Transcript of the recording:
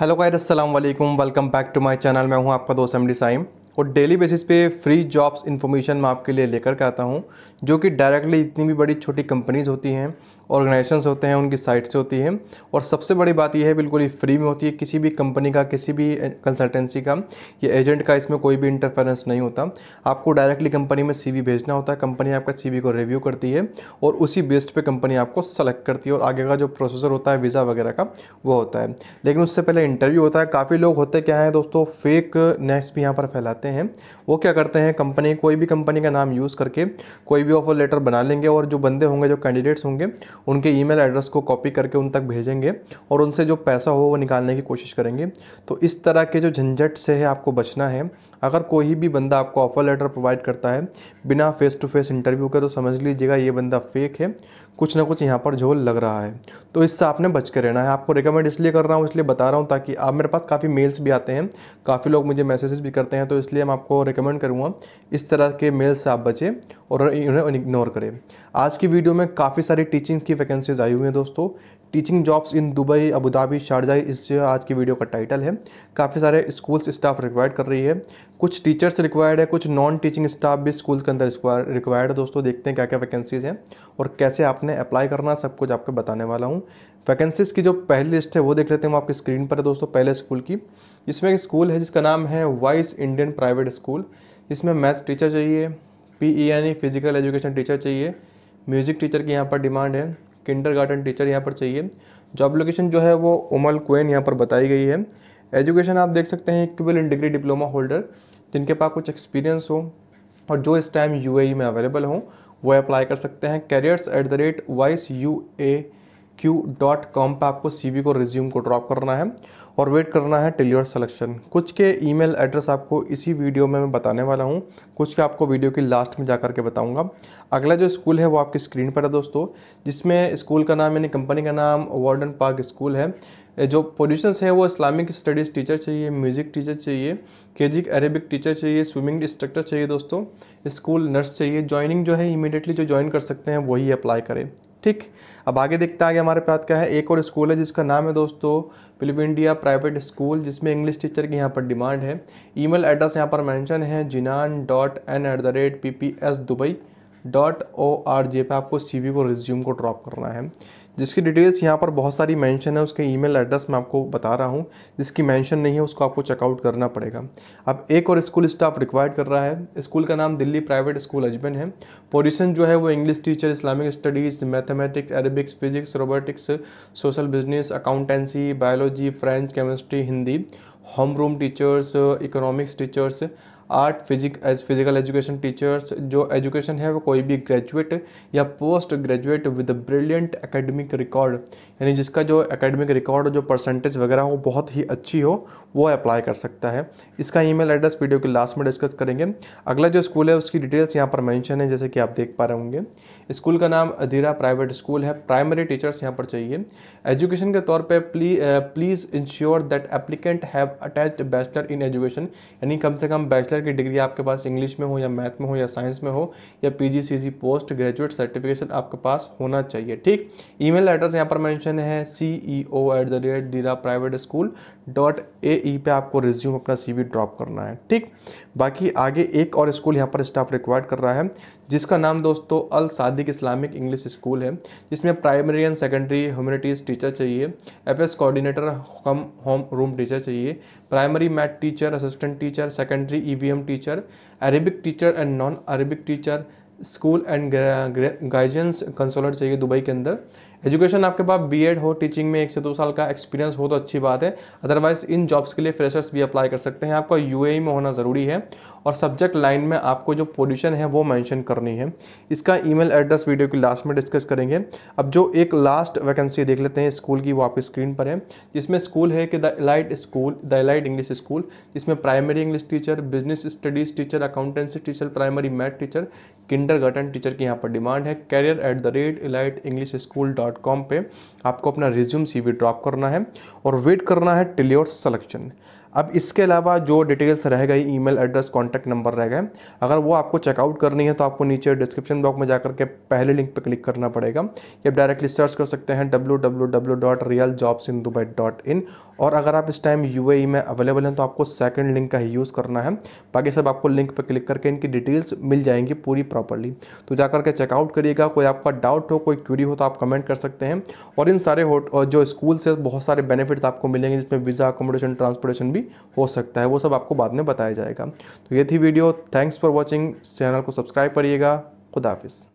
hello guys अस्सलाम वालेकुम welcome back to my channel मैं हूं आपका दोस्त एमडी साइम और डेली बेसिस पे फ्री जॉब्स इन्फॉर्मेशन मैं आपके लिए लेकर के आता हूँ जो कि डायरेक्टली इतनी भी बड़ी छोटी कंपनीज़ होती हैं ऑर्गेनाइजेशंस होते हैं उनकी साइट से होती हैं और सबसे बड़ी बात यह है बिल्कुल ही फ्री में होती है किसी भी कंपनी का किसी भी कंसल्टेंसी का या एजेंट का इसमें कोई भी इंटरफेरेंस नहीं होता आपको डायरेक्टली कंपनी में सीवी भेजना होता है कंपनी आपका सीवी को रिव्यू करती है और उसी बेस्ड पर कंपनी आपको सेलेक्ट करती है और आगे का जो प्रोसेसर होता है वीज़ा वगैरह का वो होता है लेकिन उससे पहले इंटरव्यू होता है काफ़ी लोग होते क्या हैं दोस्तों फेक नेक्स्ट भी यहाँ पर फैलाते हैं करते हैं वो क्या करते हैं कंपनी कोई भी कंपनी का नाम यूज़ करके कोई भी ऑफर लेटर बना लेंगे और जो बंदे होंगे जो कैंडिडेट्स होंगे उनके ईमेल एड्रेस को कॉपी करके उन तक भेजेंगे और उनसे जो पैसा हो वो निकालने की कोशिश करेंगे तो इस तरह के जो झंझट से है आपको बचना है अगर कोई भी बंदा आपको ऑफ़र लेटर प्रोवाइड करता है बिना फेस टू फेस इंटरव्यू के तो समझ लीजिएगा ये बंदा फेक है कुछ ना कुछ यहाँ पर झोल लग रहा है तो इससे आपने बच के रहना है आपको रिकमेंड इसलिए कर रहा हूँ इसलिए बता रहा हूँ ताकि आप मेरे पास काफ़ी मेल्स भी आते हैं काफ़ी लोग मुझे मैसेजेस भी करते हैं तो इसलिए मैं आपको रिकमेंड करूँगा इस तरह के मेल्स से आप बचें और इन्हें इग्नोर करें आज की वीडियो में काफ़ी सारी टीचिंग की वैकेंसीज आई हुई हैं दोस्तों teaching jobs in Dubai Abu Dhabi Sharjah इस आज की वीडियो का टाइटल है काफ़ी सारे स्कूल्स स्टाफ रिक्वायर्ड कर रही है कुछ टीचर्स रिक्वायर्ड है कुछ नॉन टीचिंग स्टाफ भी स्कूल्स के अंदर रिक्वायर्ड है दोस्तों देखते हैं क्या क्या वैकेंसीज़ हैं और कैसे आपने अप्लाई करना सब कुछ आपको बताने वाला हूँ वैकेंसीज़ की जो पहली लिस्ट है वो देख लेते हैं हम आपकी स्क्रीन पर है दोस्तों पहले स्कूल की इसमें एक स्कूल है जिसका नाम है वाइस इंडियन प्राइवेट स्कूल इसमें मैथ टीचर चाहिए पी ई यानी फिजिकल एजुकेशन टीचर चाहिए म्यूज़िक टीचर की यहाँ पर डिमांड है किंडर गार्डन टीचर यहाँ पर चाहिए जॉब लोकेशन जो है वो उमल कोइन यहाँ पर बताई गई है एजुकेशन आप देख सकते हैं equal in degree diploma holder जिनके पास कुछ एक्सपीरियंस हो और जो इस टाइम यू e में अवेलेबल हों वो अप्लाई कर सकते हैं careers at the rate wise U A Q dot com पर आपको सी को रिज्यूम को ड्रॉप करना है और वेट करना है टिल योर सेलेक्शन कुछ के ईमेल एड्रेस आपको इसी वीडियो में मैं बताने वाला हूँ कुछ के आपको वीडियो की लास्ट में जा करके बताऊँगा अगला जो स्कूल है वो आपकी स्क्रीन पर है दोस्तों जिसमें स्कूल का नाम यानी कंपनी का नाम वार्डन पार्क स्कूल है जो पोजीशंस है वो इस्लामिक स्टडीज़ टीचर चाहिए म्यूज़िक टीचर चाहिए के जी अरेबिक टीचर चाहिए स्विमिंग इंस्ट्रक्टर चाहिए दोस्तों स्कूल नर्स चाहिए ज्वाइनिंग जो है इमीडिएटली जो ज्वाइन कर सकते हैं वही अप्लाई करें ठीक अब आगे देखते हैं आगे हमारे पास क्या है एक और स्कूल है जिसका नाम है दोस्तों फिलिप इंडिया प्राइवेट स्कूल जिसमें इंग्लिश टीचर की यहाँ पर डिमांड है ईमेल एड्रेस यहाँ पर मेंशन है जिनान dot N at the rate P P S Dubai dot O R J पर आपको सी वी को रिज्यूम को ड्रॉप करना है जिसकी डिटेल्स यहाँ पर बहुत सारी मेंशन है उसके ईमेल एड्रेस मैं आपको बता रहा हूँ जिसकी मेंशन नहीं है उसको आपको चेकआउट करना पड़ेगा अब एक और स्कूल स्टाफ रिक्वायर्ड कर रहा है स्कूल का नाम दिल्ली प्राइवेट स्कूल अजमेर है पोजिशन जो है वो English teacher Islamic studies mathematics Arabics physics robotics social business accountancy biology French chemistry Hindi home room teachers economics teachers art physic एज फिजिकल एजुकेशन टीचर्स जो एजुकेशन है वो कोई भी ग्रेजुएट या post graduate with brilliant academic record यानी जिसका जो एकेडमिक रिकॉर्ड जो परसेंटेज वगैरह हो बहुत ही अच्छी हो वो अप्लाई कर सकता है इसका ईमेल एड्रेस वीडियो के लास्ट में डिस्कस करेंगे अगला जो स्कूल है उसकी डिटेल्स यहाँ पर मैंशन है जैसे कि आप देख पा रहे होंगे स्कूल का नाम अधीरा प्राइवेट स्कूल है प्राइमरी टीचर्स यहाँ पर चाहिए एजुकेशन के तौर पर please ensure that applicant have attached bachelor in education यानी कम से कम बैचलर मास्टर की डिग्री आपके पास इंग्लिश में हो या मैथ में हो या साइंस में हो या पीजीसीसी पोस्ट ग्रेजुएट सर्टिफिकेशन आपके पास होना चाहिए ठीक ईमेल एड्रेस यहाँ पर मेंशन है C E O at the rate Deira private school dot A E पे आपको रिज्यूम अपना सी ड्रॉप करना है ठीक बाकी आगे एक और स्कूल यहाँ पर स्टाफ रिक्वायर्ड कर रहा है जिसका नाम दोस्तों Al Sadiq Islamic English school है जिसमें primary and secondary humanities teacher चाहिए F S coordinator cum home room teacher चाहिए primary math teacher assistant teacher secondary E V M teacher Arabic teacher and non Arabic teacher school and guidance counsellor चाहिए Dubai के अंदर education आपके पास BEd हो teaching में एक से दो साल का एक्सपीरियंस हो तो अच्छी बात है अदरवाइज इन जॉब्स के लिए फ्रेशर्स भी अप्लाई कर सकते हैं आपका यूएई e में होना ज़रूरी है और सब्जेक्ट लाइन में आपको जो पोजीशन है वो मेंशन करनी है इसका ईमेल एड्रेस वीडियो की लास्ट में डिस्कस करेंगे अब जो एक लास्ट वैकेंसी देख लेते हैं स्कूल की वो आपकी स्क्रीन पर है जिसमें स्कूल है कि the elite school the elite English school जिसमें primary English teacher business studies teacher accountancy teacher primary math teacher kinder teacher की यहाँ पर डिमांड है career at the rate elite English school dot com पर आपको अपना रिज्यूम सी drop करना है और वेट करना है टिल योर सलेक्शन अब इसके अलावा जो डिटेल्स रह गई ईमेल एड्रेस कॉन्टैक्ट नंबर रह गए अगर वो आपको चेकआउट करनी है तो आपको नीचे डिस्क्रिप्शन बॉक्स में जाकर के पहले लिंक पर क्लिक करना पड़ेगा या डायरेक्टली सर्च कर सकते हैं W W W dot real jobs in Dubai dot in और अगर आप इस टाइम यू e में अवेलेबल हैं तो आपको सेकेंड लिंक का ही यूज़ करना है बाकी सब आपको लिंक पर क्लिक करके इनकी डिटेल्स मिल जाएंगी पूरी प्रॉपरली तो जा करके चेकआउट करिएगा कोई आपका डाउट हो कोई क्यूरी हो तो आप कमेंट कर सकते हैं और इन सारे जो स्कूल से बहुत सारे बेनिफिट्स आपको मिलेंगे जिसमें वीज़ा अकोमोडेशन ट्रांसपोर्टेशन भी हो सकता है वो सब आपको बाद में बताया जाएगा तो ये थी video thanks for watching channel को सब्सक्राइब करिएगा खुदाफिज़